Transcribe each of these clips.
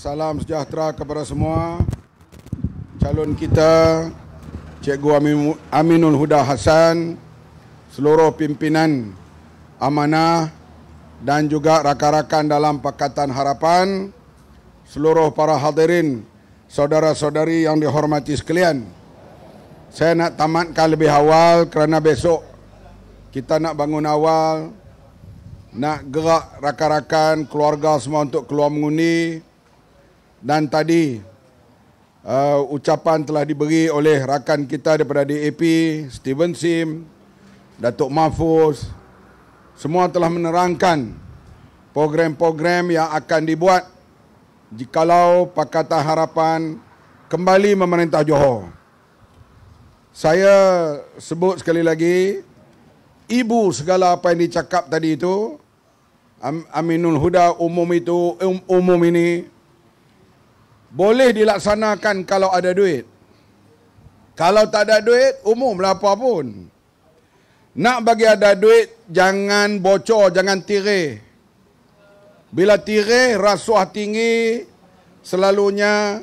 salam sejahtera kepada semua calon kita Cikgu Aminul Huda Hassan seluruh pimpinan amanah dan juga rakan-rakan dalam Pakatan Harapan seluruh para hadirin saudara-saudari yang dihormati sekalian saya nak tamatkan lebih awal kerana besok kita nak bangun awal nak gerak rakan-rakan keluarga semua untuk keluar mengundi dan tadi uh, ucapan telah diberi oleh rakan kita daripada DAP Steven Sim Datuk Mahfuz semua telah menerangkan program-program yang akan dibuat jikalau Pakatan Harapan kembali memerintah Johor. Saya sebut sekali lagi ibu segala apa yang dicakap tadi itu Aminul Huda umum itu um, umum ini boleh dilaksanakan kalau ada duit. Kalau tak ada duit, umumlah apa pun. Nak bagi ada duit, jangan bocor, jangan tirih. Bila tirih, rasuah tinggi, selalunya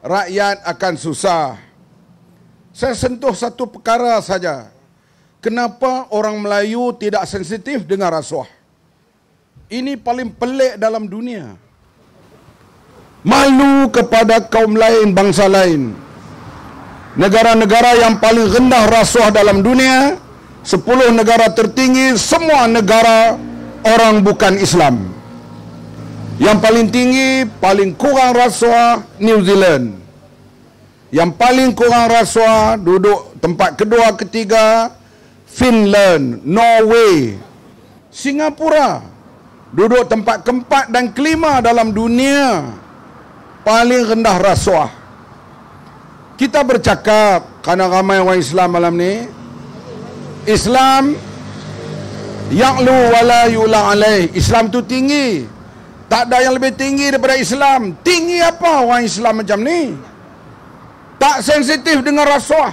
rakyat akan susah. Saya sentuh satu perkara saja. Kenapa orang Melayu tidak sensitif dengan rasuah? Ini paling pelik dalam dunia malu kepada kaum lain bangsa lain negara-negara yang paling rendah rasuah dalam dunia sepuluh negara tertinggi semua negara orang bukan Islam yang paling tinggi paling kurang rasuah New Zealand yang paling kurang rasuah duduk tempat kedua ketiga Finland, Norway Singapura duduk tempat keempat dan kelima dalam dunia paling rendah rasuah kita bercakap karena ramai orang Islam malam ni Islam ya'lu wala yula alaih Islam tu tinggi tak ada yang lebih tinggi daripada Islam tinggi apa orang Islam macam ni tak sensitif dengan rasuah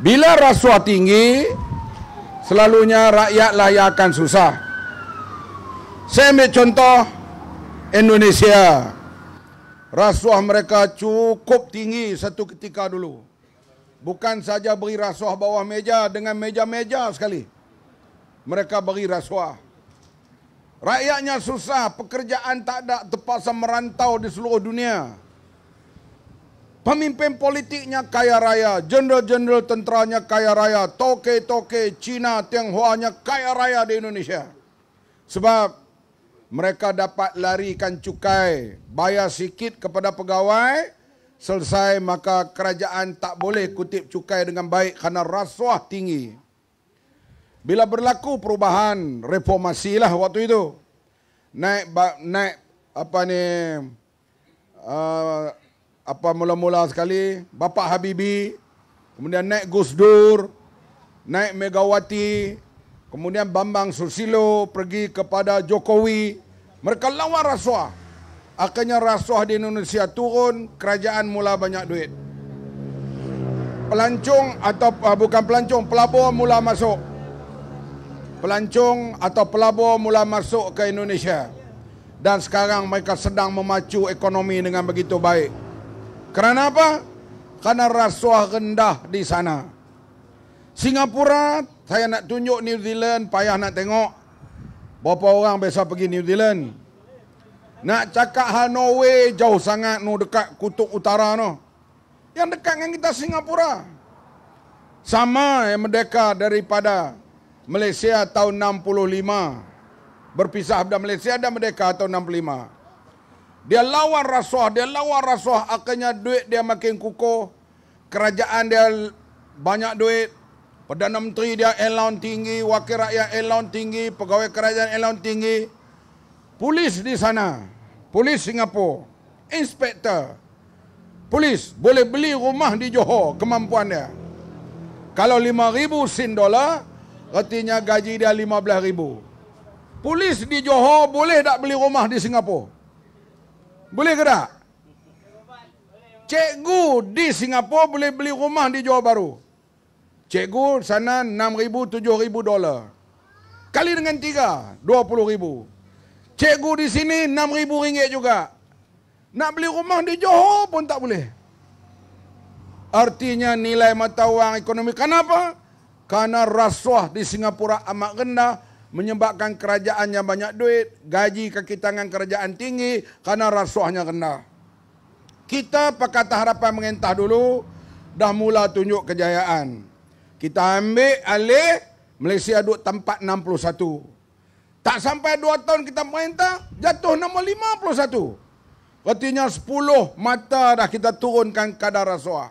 bila rasuah tinggi selalunya rakyat lah yang akan susah saya ambil contoh Indonesia rasuah mereka cukup tinggi satu ketika dulu. Bukan saja beri rasuah bawah meja dengan meja-meja sekali. Mereka beri rasuah. Rakyatnya susah, pekerjaan tak ada, terpaksa merantau di seluruh dunia. Pemimpin politiknya kaya raya, jenderal-jenderal tenteranya kaya raya, toke-toke Cina, Tionghoa-nya kaya raya di Indonesia. Sebab mereka dapat larikan cukai, bayar sikit kepada pegawai, selesai maka kerajaan tak boleh kutip cukai dengan baik kerana rasuah tinggi. Bila berlaku perubahan reformasi lah waktu itu naik naik apa ni uh, apa mula-mula sekali bapa Habibie kemudian naik Gus Dur naik Megawati Kemudian Bambang Susilo pergi kepada Jokowi. Mereka lawan rasuah. Akhirnya rasuah di Indonesia turun, kerajaan mula banyak duit. Pelancong atau ah, bukan pelancong, pelabur mula masuk. Pelancong atau pelabur mula masuk ke Indonesia. Dan sekarang mereka sedang memacu ekonomi dengan begitu baik. Kerana apa? Kerana rasuah rendah di sana. Singapura, saya nak tunjuk New Zealand, payah nak tengok. Berapa orang biasa pergi New Zealand. Nak cakap hal Norway, jauh sangat no dekat kutub utara no. Yang dekat dengan kita Singapura. Sama yang merdeka daripada Malaysia tahun 65. Berpisah dengan Malaysia dan merdeka tahun 65. Dia lawan rasuah, dia lawan rasuah. Akhirnya duit dia makin kukuh. Kerajaan dia banyak duit. Perdana Menteri dia elaun tinggi, wakil rakyat elaun tinggi, pegawai kerajaan elaun tinggi. Polis di sana, polis Singapura, inspektor, polis boleh beli rumah di Johor, kemampuan dia. Kalau 5,000 sin dolar, artinya gaji dia 15,000. Polis di Johor boleh tak beli rumah di Singapura? Boleh ke tak? Cikgu di Singapura boleh beli rumah di Johor Baru. Cikgu sana ribu 6,000, ribu dolar. Kali dengan tiga, 20,000. Cikgu di sini 6,000 ringgit juga. Nak beli rumah di Johor pun tak boleh. Artinya nilai mata wang ekonomi. Kenapa? Karena rasuah di Singapura amat rendah. Menyebabkan kerajaannya banyak duit. Gaji kaki tangan kerajaan tinggi. Karena rasuahnya rendah. Kita pakatah harapan mengintah dulu. Dah mula tunjuk kejayaan kita ambil alih Malaysia duduk tempat 61. Tak sampai 2 tahun kita perintah, jatuh nombor 51. Artinya 10 mata dah kita turunkan kadar rasuah.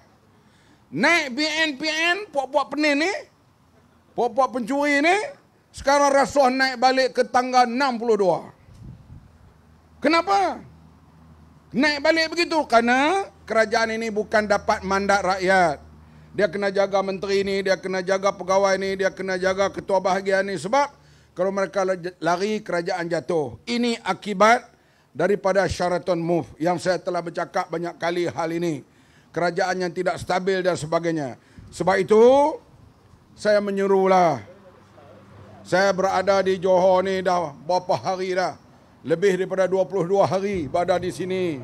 Naik BNPN, puak-puak penin ni, puak-puak pencuri ni, sekarang rasuah naik balik ke tangga 62. Kenapa? Naik balik begitu? Kerana kerajaan ini bukan dapat mandat rakyat. Dia kena jaga menteri ni, dia kena jaga pegawai ni, dia kena jaga ketua bahagian ni sebab kalau mereka lari kerajaan jatuh. Ini akibat daripada Sheraton Move yang saya telah bercakap banyak kali hal ini. Kerajaan yang tidak stabil dan sebagainya. Sebab itu saya menyuruhlah. Saya berada di Johor ni dah berapa hari dah. Lebih daripada 22 hari berada di sini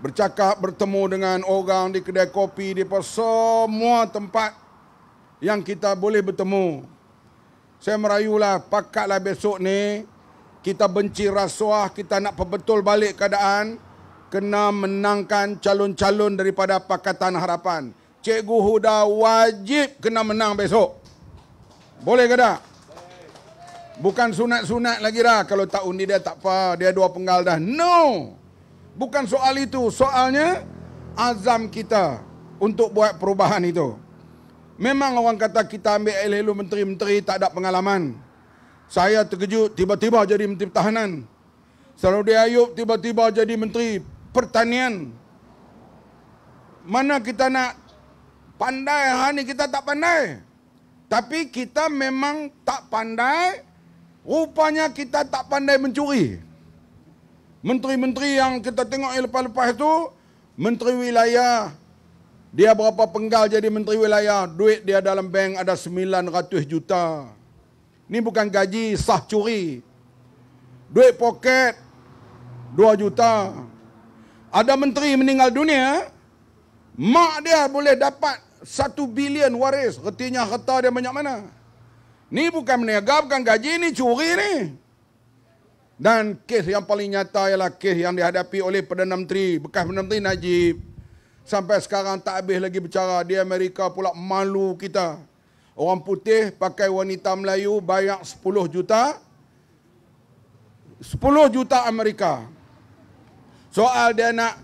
bercakap bertemu dengan orang di kedai kopi di semua tempat yang kita boleh bertemu saya merayulah pakatlah besok ni kita benci rasuah kita nak perbetul balik keadaan kena menangkan calon-calon daripada pakatan harapan cikgu huda wajib kena menang besok boleh ke tak bukan sunat-sunat lagi dah kalau tak undi dia tak apa dia dua penggal dah no Bukan soal itu, soalnya azam kita untuk buat perubahan itu. Memang orang kata kita ambil elu-elu menteri-menteri tak ada pengalaman. Saya terkejut tiba-tiba jadi menteri pertahanan. Saudi Ayub tiba-tiba jadi menteri pertanian. Mana kita nak pandai hari ni kita tak pandai. Tapi kita memang tak pandai. Rupanya kita tak pandai mencuri. Menteri-menteri yang kita tengok yang lepas-lepas itu, Menteri Wilayah, dia berapa penggal jadi Menteri Wilayah, duit dia dalam bank ada 900 juta. Ini bukan gaji, sah curi. Duit poket, 2 juta. Ada menteri meninggal dunia, mak dia boleh dapat 1 bilion waris. Retinya kata dia banyak mana? Ini bukan meniaga, bukan gaji, ini curi ni. Dan kes yang paling nyata ialah kes yang dihadapi oleh Perdana Menteri, bekas Perdana Menteri Najib. Sampai sekarang tak habis lagi bicara. Di Amerika pula malu kita. Orang putih pakai wanita Melayu bayar 10 juta. 10 juta Amerika. Soal dia nak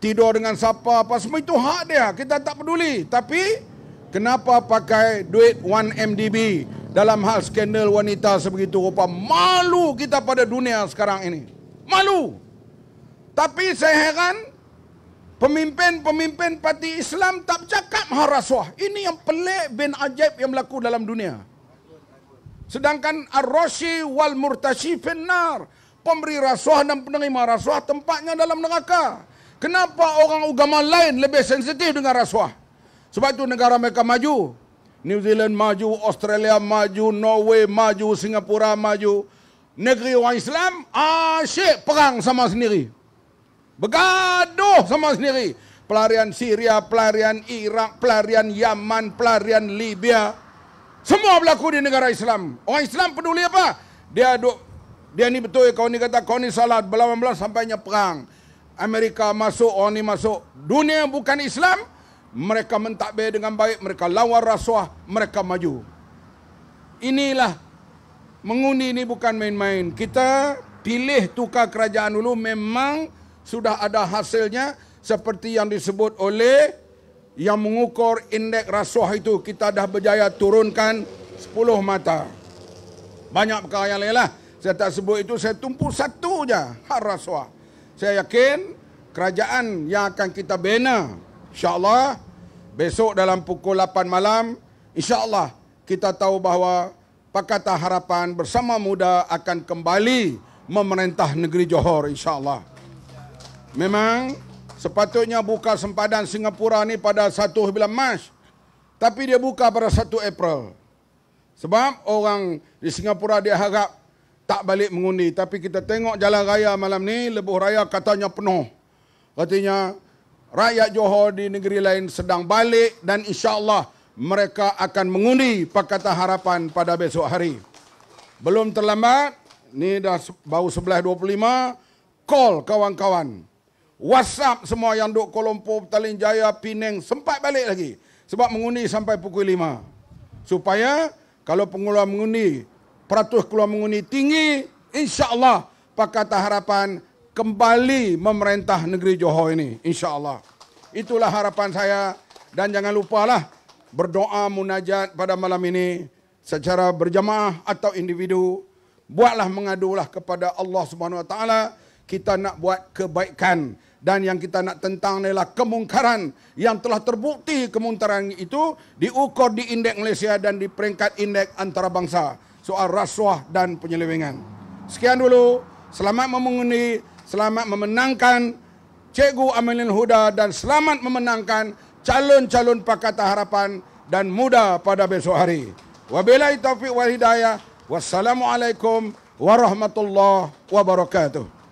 tidur dengan siapa apa semua itu hak dia. Kita tak peduli. Tapi kenapa pakai duit 1 MDB? dalam hal skandal wanita sebegitu rupa malu kita pada dunia sekarang ini malu tapi saya heran pemimpin-pemimpin parti Islam tak cakap hal rasuah ini yang pelik bin ajaib yang berlaku dalam dunia sedangkan ar-rasyi wal murtashi fin nar pemberi rasuah dan penerima rasuah tempatnya dalam neraka kenapa orang agama lain lebih sensitif dengan rasuah sebab itu negara mereka maju New Zealand maju, Australia maju, Norway maju, Singapura maju. Negeri orang Islam asyik perang sama sendiri. Bergaduh sama sendiri. Pelarian Syria, pelarian Iraq, pelarian Yaman, pelarian Libya. Semua berlaku di negara Islam. Orang Islam peduli apa? Dia duk, dia ni betul kau ni kata kau ni salat belah-belah sampainya perang. Amerika masuk, orang ni masuk. Dunia bukan Islam, mereka mentadbir dengan baik, mereka lawan rasuah, mereka maju. Inilah mengundi ini bukan main-main. Kita pilih tukar kerajaan dulu memang sudah ada hasilnya seperti yang disebut oleh yang mengukur indeks rasuah itu kita dah berjaya turunkan 10 mata. Banyak perkara yang lainlah. Saya tak sebut itu, saya tumpu satu je hak rasuah. Saya yakin kerajaan yang akan kita bina insyaAllah besok dalam pukul 8 malam insyaallah kita tahu bahawa Pakatan Harapan Bersama Muda akan kembali memerintah negeri Johor insyaallah. Memang sepatutnya buka sempadan Singapura ni pada 1 Mac tapi dia buka pada 1 April. Sebab orang di Singapura dia harap tak balik mengundi tapi kita tengok jalan raya malam ni lebuh raya katanya penuh. Katanya rakyat Johor di negeri lain sedang balik dan insyaAllah mereka akan mengundi Pakatan Harapan pada besok hari. Belum terlambat, ni dah baru 11.25, call kawan-kawan. WhatsApp semua yang duduk Kuala Lumpur, Petaling Jaya, Penang, sempat balik lagi. Sebab mengundi sampai pukul 5. Supaya kalau pengeluar mengundi, peratus keluar mengundi tinggi, insyaAllah Pakatan Harapan harapan kembali memerintah negeri Johor ini insyaallah. Itulah harapan saya dan jangan lupalah berdoa munajat pada malam ini secara berjemaah atau individu buatlah mengadulah kepada Allah Subhanahu Wa Taala kita nak buat kebaikan dan yang kita nak tentang ialah kemungkaran yang telah terbukti kemungkaran itu diukur di indeks Malaysia dan di peringkat indeks antarabangsa soal rasuah dan penyelewengan. Sekian dulu. Selamat memenuhi selamat memenangkan Cikgu Aminul Huda dan selamat memenangkan calon-calon Pakatan Harapan dan muda pada besok hari. Wabillahi taufiq wal hidayah. Wassalamualaikum warahmatullahi wabarakatuh.